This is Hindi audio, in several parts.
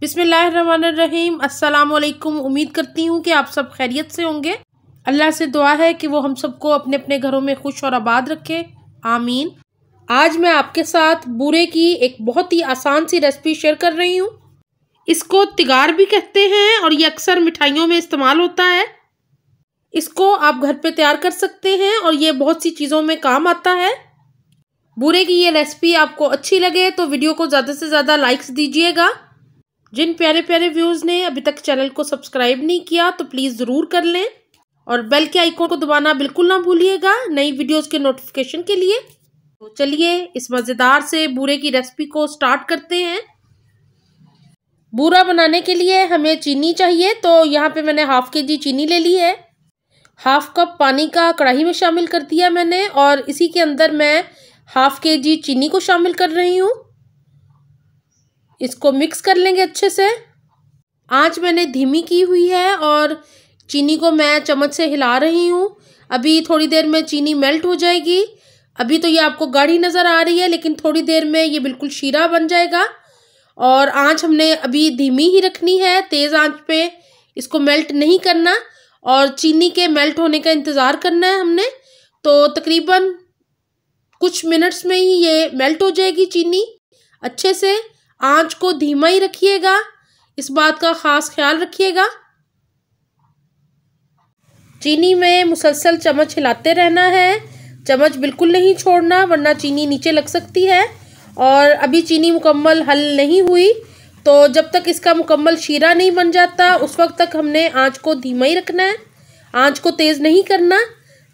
बिसमीम असलकुम उम्मीद करती हूँ कि आप सब खैरियत से होंगे अल्लाह से दुआ है कि वो हम सबको अपने अपने घरों में खुश और आबाद रखे आमीन आज मैं आपके साथ बूरे की एक बहुत ही आसान सी रेसिपी शेयर कर रही हूँ इसको तिगार भी कहते हैं और ये अक्सर मिठाइयों में इस्तेमाल होता है इसको आप घर पर तैयार कर सकते हैं और ये बहुत सी चीज़ों में काम आता है बूरे की ये रेसिपी आपको अच्छी लगे तो वीडियो को ज़्यादा से ज़्यादा लाइक्स दीजिएगा जिन प्यारे प्यारे व्यूज़ ने अभी तक चैनल को सब्सक्राइब नहीं किया तो प्लीज़ ज़रूर कर लें और बेल के आइकॉन को दबाना बिल्कुल ना भूलिएगा नई वीडियोस के नोटिफिकेशन के लिए तो चलिए इस मज़ेदार से बूरे की रेसिपी को स्टार्ट करते हैं बूरा बनाने के लिए हमें चीनी चाहिए तो यहाँ पे मैंने हाफ़ के जी चीनी ले ली है हाफ़ कप पानी का कढ़ाई में शामिल कर दिया मैंने और इसी के अंदर मैं हाफ़ के जी चीनी को शामिल कर रही हूँ इसको मिक्स कर लेंगे अच्छे से आँच मैंने धीमी की हुई है और चीनी को मैं चम्मच से हिला रही हूँ अभी थोड़ी देर में चीनी मेल्ट हो जाएगी अभी तो ये आपको गाढ़ी नज़र आ रही है लेकिन थोड़ी देर में ये बिल्कुल शीरा बन जाएगा और आँच हमने अभी धीमी ही रखनी है तेज़ आँच पे इसको मेल्ट नहीं करना और चीनी के मेल्ट होने का इंतज़ार करना है हमने तो तकरीबन कुछ मिनट्स में ही ये मेल्ट हो जाएगी चीनी अच्छे से आंच को धीमा ही रखिएगा इस बात का ख़ास ख्याल रखिएगा चीनी में मुसलसल चम्मच हिलाते रहना है चम्मच बिल्कुल नहीं छोड़ना वरना चीनी नीचे लग सकती है और अभी चीनी मुकम्मल हल नहीं हुई तो जब तक इसका मुकम्मल शीरा नहीं बन जाता उस वक्त तक हमने आंच को धीमा ही रखना है आंच को तेज़ नहीं करना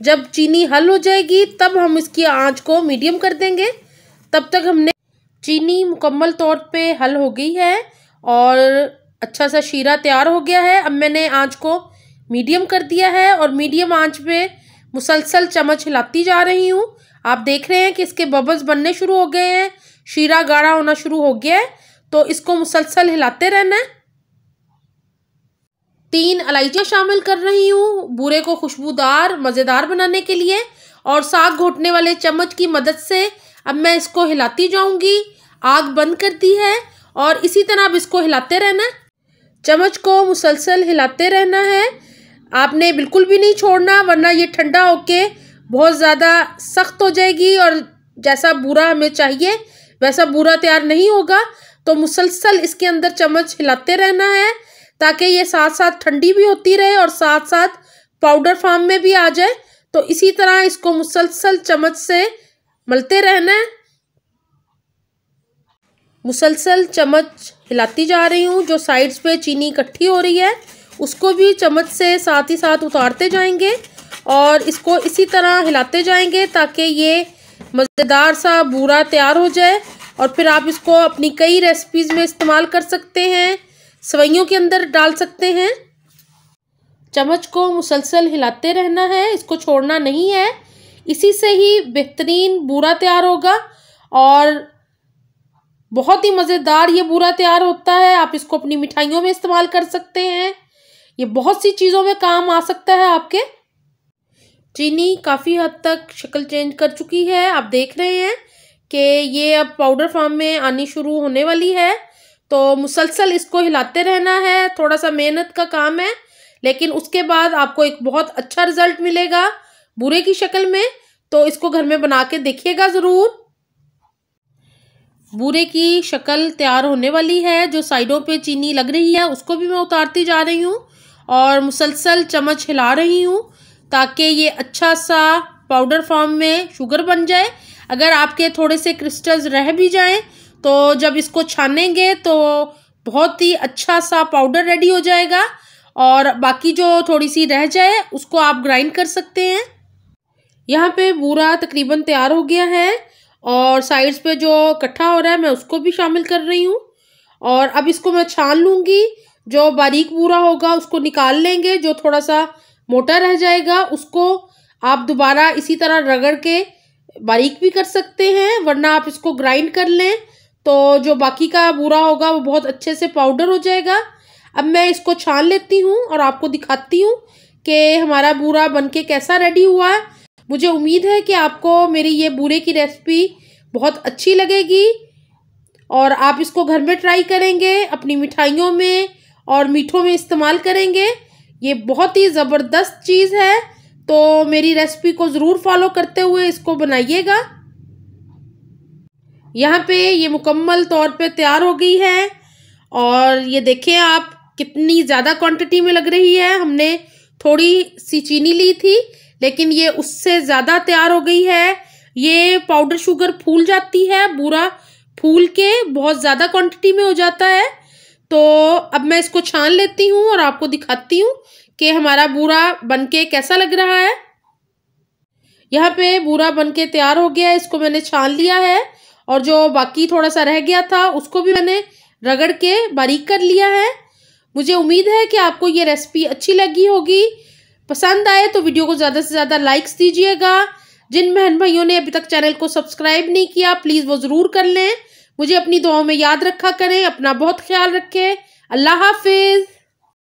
जब चीनी हल हो जाएगी तब हम इसकी आंच को मीडियम कर देंगे तब तक हमने चीनी मुकम्मल तौर पे हल हो गई है और अच्छा सा शीरा तैयार हो गया है अब मैंने आँच को मीडियम कर दिया है और मीडियम आँच पे मुसलसल चम्मच हिलाती जा रही हूँ आप देख रहे हैं कि इसके बबल्स बनने शुरू हो गए हैं शीरा गाढ़ा होना शुरू हो गया है तो इसको मुसलसल हिलाते रहना है तीन इलायचियाँ शामिल कर रही हूँ बूरे को खुशबूदार मज़ेदार बनाने के लिए और साग घोटने वाले चम्मच की मदद से अब मैं इसको हिलाती जाऊंगी आग बंद कर दी है और इसी तरह अब इसको हिलाते रहना चम्मच को मुसलसल हिलाते रहना है आपने बिल्कुल भी नहीं छोड़ना वरना ये ठंडा होके बहुत ज़्यादा सख्त हो जाएगी और जैसा बुरा हमें चाहिए वैसा बुरा तैयार नहीं होगा तो मुसलसल इसके अंदर चम्मच हिलाते रहना है ताकि ये साथ साथ ठंडी भी होती रहे और साथ साथ पाउडर फार्म में भी आ जाए तो इसी तरह इसको मुसलसल चम्मच से मलते रहना है मुसलसल चम्मच हिलाती जा रही हूँ जो साइड्स पे चीनी इकट्ठी हो रही है उसको भी चम्मच से साथ ही साथ उतारते जाएंगे और इसको इसी तरह हिलाते जाएंगे ताकि ये मज़ेदार सा बूरा तैयार हो जाए और फिर आप इसको अपनी कई रेसिपीज़ में इस्तेमाल कर सकते हैं सवैयों के अंदर डाल सकते हैं चम्मच को मुसलसल हिलाते रहना है इसको छोड़ना नहीं है इसी से ही बेहतरीन बूरा तैयार होगा और बहुत ही मज़ेदार ये बूरा तैयार होता है आप इसको अपनी मिठाइयों में इस्तेमाल कर सकते हैं ये बहुत सी चीज़ों में काम आ सकता है आपके चीनी काफ़ी हद तक शक्ल चेंज कर चुकी है आप देख रहे हैं कि ये अब पाउडर फॉर्म में आनी शुरू होने वाली है तो मुसलसल इसको हिलाते रहना है थोड़ा सा मेहनत का काम है लेकिन उसके बाद आपको एक बहुत अच्छा रिज़ल्ट मिलेगा बुरे की शक्ल में तो इसको घर में बना के देखिएगा ज़रूर बुरे की शक्ल तैयार होने वाली है जो साइडों पे चीनी लग रही है उसको भी मैं उतारती जा रही हूँ और मुसलसल चम्मच हिला रही हूँ ताकि ये अच्छा सा पाउडर फॉर्म में शुगर बन जाए अगर आपके थोड़े से क्रिस्टल्स रह भी जाएं तो जब इसको छानेंगे तो बहुत ही अच्छा सा पाउडर रेडी हो जाएगा और बाकी जो थोड़ी सी रह जाए उसको आप ग्राइंड कर सकते हैं यहाँ पे बूरा तकरीबन तैयार हो गया है और साइड्स पे जो इकट्ठा हो रहा है मैं उसको भी शामिल कर रही हूँ और अब इसको मैं छान लूँगी जो बारीक बूरा होगा उसको निकाल लेंगे जो थोड़ा सा मोटा रह जाएगा उसको आप दोबारा इसी तरह रगड़ के बारीक भी कर सकते हैं वरना आप इसको ग्राइंड कर लें तो जो बाकी का बूरा होगा वो बहुत अच्छे से पाउडर हो जाएगा अब मैं इसको छान लेती हूँ और आपको दिखाती हूँ कि हमारा बूरा बनके कैसा रेडी हुआ है मुझे उम्मीद है कि आपको मेरी ये बूरे की रेसिपी बहुत अच्छी लगेगी और आप इसको घर में ट्राई करेंगे अपनी मिठाइयों में और मीठों में इस्तेमाल करेंगे ये बहुत ही ज़बरदस्त चीज़ है तो मेरी रेसिपी को ज़रूर फॉलो करते हुए इसको बनाइएगा यहाँ पे ये मुकम्मल तौर पे तैयार हो गई है और ये देखें आप कितनी ज़्यादा क्वांटिटी में लग रही है हमने थोड़ी सी चीनी ली थी लेकिन ये उससे ज़्यादा तैयार हो गई है ये पाउडर शुगर फूल जाती है बुरा फूल के बहुत ज़्यादा क्वांटिटी में हो जाता है तो अब मैं इसको छान लेती हूँ और आपको दिखाती हूँ कि हमारा बूरा बनके कैसा लग रहा है यहाँ पे बूरा बनके तैयार हो गया है इसको मैंने छान लिया है और जो बाकी थोड़ा सा रह गया था उसको भी मैंने रगड़ के बारीक कर लिया है मुझे उम्मीद है कि आपको ये रेसिपी अच्छी लगी होगी पसंद आए तो वीडियो को ज़्यादा से ज़्यादा लाइक्स दीजिएगा जिन बहन भाइयों ने अभी तक चैनल को सब्सक्राइब नहीं किया प्लीज़ वो ज़रूर कर लें मुझे अपनी दुआओं में याद रखा करें अपना बहुत ख्याल रखें अल्लाह हाफिज़